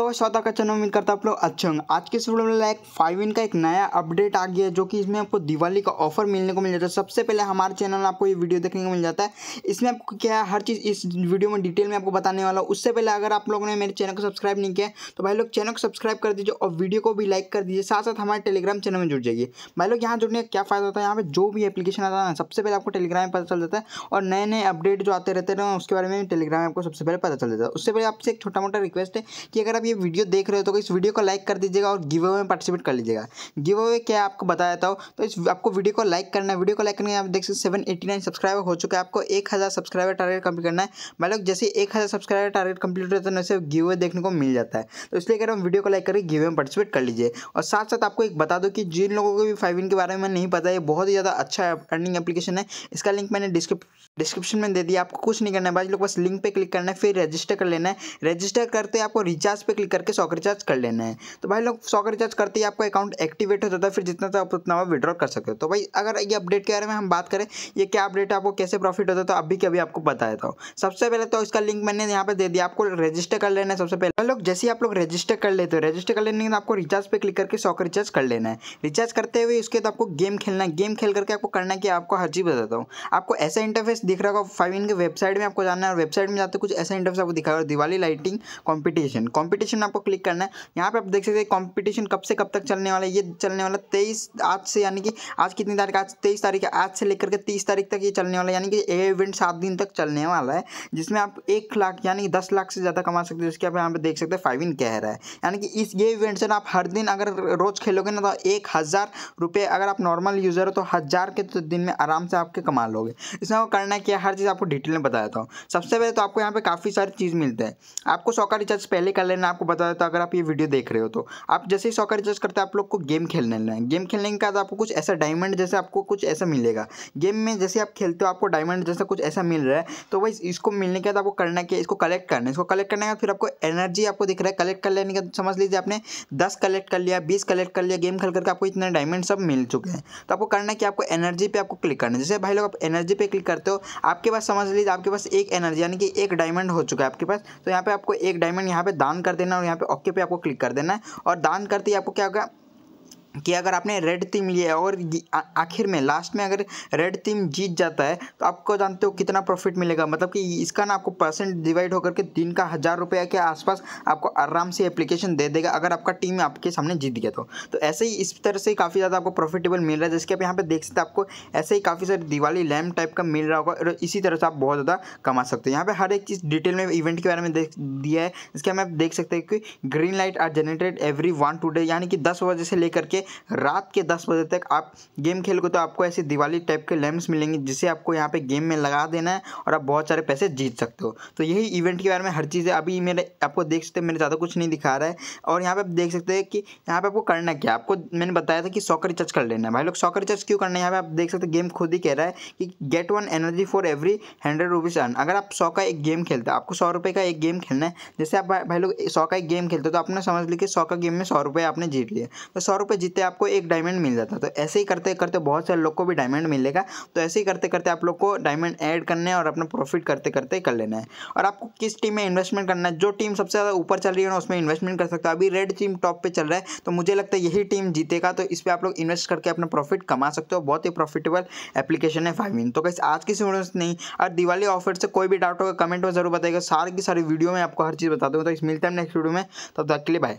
तो सौदा का चैनल उम्मीद करता आप लोग अच्छे होंगे आज के इस वीडियो में लाइक फाइव इन का एक नया अपडेट आ गया है जो कि इसमें आपको दिवाली का ऑफर मिलने को मिल जाता है सबसे पहले हमारे चैनल में आपको ये वीडियो देखने को मिल जाता है इसमें आपको क्या है हर चीज़ इस वीडियो में डिटेल में आपको बताने वाला उससे पहले अगर आप लोगों ने मेरे चैनल को सब्सक्राइब नहीं किया तो भाई लोग चैनल को सब्सक्राइब कर दीजिए और वीडियो को भी लाइक कर दीजिए साथ साथ हमारे टेलीग्राम चैनल में जुड़ जाइए भाई लोग यहाँ जुड़ने का क्या फायदा होता है यहाँ पर जो भी एप्लीकेशन आता है ना सबसे पहले आपको टेलीग्राम में पता चल जाता है और नए नए अपडेट जो आते रहते हैं उसके बारे में टेलीग्राम में आपको सबसे पहले पता चल जाता है उससे पहले आपसे एक छोटा मोटा रिक्वेस्ट है कि अगर आप ये वीडियो देख रहे हो तो इस वीडियो को लाइक कर दीजिएगा और गिव अवे में पार्टिसिपेट कर लीजिएगा गिव अवे क्या आपको बताया था तो इस आपको वीडियो को लाइक करना है वीडियो को लाइक करने आप देख सकते सेवन एटी नाइन सब्सक्राइबर हो चुके हैं आपको एक हज़ार सब्सक्राइबर टारगेट कंप्लीट करना है मैं मतलब लोग जैसे एक हज़ार सब्सक्राइबर टारगेट कंप्लीट होता है ना उसे गिव अवे देखने को मिल जाता है तो इसलिए कह रहा हूँ वीडियो को लाइक करके गिव अवे में पार्टिसिपेट कर लीजिए और साथ साथ आपको एक बता दो कि जिन लोगों को भी फाइव के बारे में नहीं पता है बहुत ही ज़्यादा अच्छा अर्निंग एप्लीकेशन है इसका लिंक मैंने डिस्क्रिप्शन में दे दिया आपको कुछ नहीं करना है बाकी लोग बस लिंक पर क्लिक करना है फिर रजिस्टर कर लेना है रजिस्टर करते आपको रिचार्ज पे क्लिक करके सॉक रिचार्ज कर लेना है तो भाई लोग सॉक रिचार्ज करते ही आपका अकाउंट एक्टिवेट हो जाता है फिर जितना था आप उतना विड्रॉ कर सकते हो तो भाई अगर ये अपडेट के बारे में हम बात करें ये क्या अपडेट है आपको कैसे प्रॉफिट होता है तो अभी कभी आपको बता देता हूँ सबसे पहले तो इसका लिंक मैंने यहाँ पर दे दिया आपको रजिस्टर कर लेना है सबसे पहले भाई तो लोग जैसे ही आप लोग रजिस्टर कर लेते हो रजिस्टर कर लेने के आपको रिचार्ज पर क्लिक करके सॉक रिचार्ज कर लेना है रिचार्ज करते हुए उसके बाद आपको गेम खेलना है गेम खेल करके आपको करना है कि आपको हर चीज़ बताता हूँ आपको ऐसा इंटरफेस दिख रहा होगा फाइव के वेबसाइट में आपको जाना है और वेबसाइट में जाते कुछ ऐसा इंटरफेस आपको दिखा रहा है Diwali lighting competition competition competition में आपको क्लिक करना है यहाँ पे आप देख सकते हैं कॉम्पिटिशन कब से कब तक चलने वाला है ये चलने वाला तेईस आज से यानी कि आज कितनी तारीख आज तेईस तारीख है आज से लेकर के तीस तारीख तक ये चलने वाला यानी कि ये इवेंट सात दिन तक चलने वाला है जिसमें आप एक लाख यानी कि दस लाख से ज़्यादा कमा सकते हो जिसके आप यहाँ पे देख सकते हैं फाइव इन कह रहा है यानी कि इस ये इवेंट से आप हर दिन अगर रोज़ खेलोगे ना तो एक हज़ार रुपये अगर आप नॉर्मल यूज़र हो तो हज़ार के तो दिन में आराम से आपके कमा लोगे इसमें आपको करना क्या हर चीज़ आपको डिटेल में बताया था हूँ सबसे पहले तो आपको यहाँ पर काफ़ी सारी चीज़ मिलते हैं आपको सौ का रिचार्ज पहले कर लेना आपको बता देता हूँ अगर आप ये वीडियो देख रहे हो तो आप जैसे ही सॉकर रिचार्ज करते हैं आप लोग को गेम खेलने लेना है गेम खेलने के बाद आपको कुछ ऐसा डायमंड जैसे आपको कुछ ऐसा मिलेगा गेम में जैसे आप खेलते हो आपको डायमंड जैसा कुछ ऐसा मिल रहा है तो वही इसको मिलने के बाद आपको करना है इसको कलेक्ट करना है इसको कलेक्ट करने के बाद फिर आपको एनर्जी आपको दिख रहा है कलेक्ट कर लेने का समझ लीजिए आपने दस कलेक्ट कर लिया बीस कलेक्ट कर लिया गेम खेल करके आपको इतने डायमंड सब मिल चुके हैं तो आपको करना है कि आपको एनर्जी पर आपको क्लिक करना है जैसे भाई लोग आप एनर्जी पर क्लिक करते हो आपके पास समझ लीजिए आपके पास एक एनर्जी यानी कि एक डायमंड हो चुका है आपके पास तो यहाँ पर आपको एक डायमंड यहाँ पर दान कर देना और यहाँ पे ओके पे आपको क्लिक कर देना है और दान करते ही आपको क्या होगा कि अगर आपने रेड टीम लिया और आखिर में लास्ट में अगर रेड टीम जीत जाता है तो आपको जानते हो कितना प्रॉफिट मिलेगा मतलब कि इसका ना आपको परसेंट डिवाइड होकर के दिन का हज़ार रुपया के आसपास आपको आराम से एप्लीकेशन दे देगा अगर आपका टीम आपके सामने जीत गया तो तो ऐसे ही इस तरह से काफ़ी ज़्यादा आपको प्रॉफिटेबल मिल रहा है जैसे कि आप यहाँ पर देख सकते हैं आपको ऐसे ही काफ़ी सारे दिवाली लैम्प टाइप का मिल रहा होगा और इसी तरह से आप बहुत ज़्यादा कमा सकते हो यहाँ पर हर एक चीज़ डिटेल में इवेंट के बारे में देख दिया है इसके हम आप देख सकते हैं कि green light are generated every one today यानी कि दस बजे से लेकर के रात के दस बजे तक आप गेम खेलोगे तो आपको ऐसे दिवाली टाइप के लैम्प्स मिलेंगे जिसे आपको यहाँ पे गेम में लगा देना है और आप बहुत सारे पैसे जीत सकते हो तो यही इवेंट के बारे में हर चीज़ें अभी मेरे आपको देख सकते हैं मैंने ज़्यादा कुछ नहीं दिखा रहा है और यहाँ पर आप देख सकते हैं कि यहाँ पर आपको करना क्या आपको मैंने बताया था कि सौ का रिचार्ज कर लेना है भाई लोग सौ का रिचार्ज क्यों करना है यहाँ पर आप देख सकते हैं गेम खुद ही कह रहा है कि get one energy for every hundred rupees earn अगर आप सौ का एक गेम खेलते हो आपको सौ रुपये का एक गेम खेलना है जैसे आप भाई लोग सौ का एक गेम खेलते हो तो आपने समझ ली कि सौ का गेम में सौ रुपये आपने जीत लिए तो सौ रुपये जीत जीतते आपको एक डायमंड मिल जाता है तो ऐसे ही करते करते बहुत सारे लोग को भी डायमंड मिलेगा तो ऐसे ही करते करते आप लोग को डायमंड ऐड करने और अपना प्रॉफिट करते करते कर लेना है और आपको किस टीम में इन्वेस्टमेंट करना है जो टीम सबसे ज़्यादा ऊपर चल रही है ना उसमें इन्वेस्टमेंट कर सकते हो अभी रेड टीम टॉप पर चल रहा है तो मुझे लगता है यही टीम जीतेगा तो इस पर आप लोग इन्वेस्ट करके अपना प्रॉफिट कमा सकते हो बहुत ही प्रॉफिटेबल एप्लीकेशन है फाइव तो कैसे आज की में नहीं और दिवाली ऑफर से कोई भी डाउट होगा कमेंट में जरूर बताएगा सारी की सारी वीडियो में आपको हर चीज़ बता दूँगा तो इस मिलते हैं नेक्स्ट वीडियो में तब तक के लिए बाय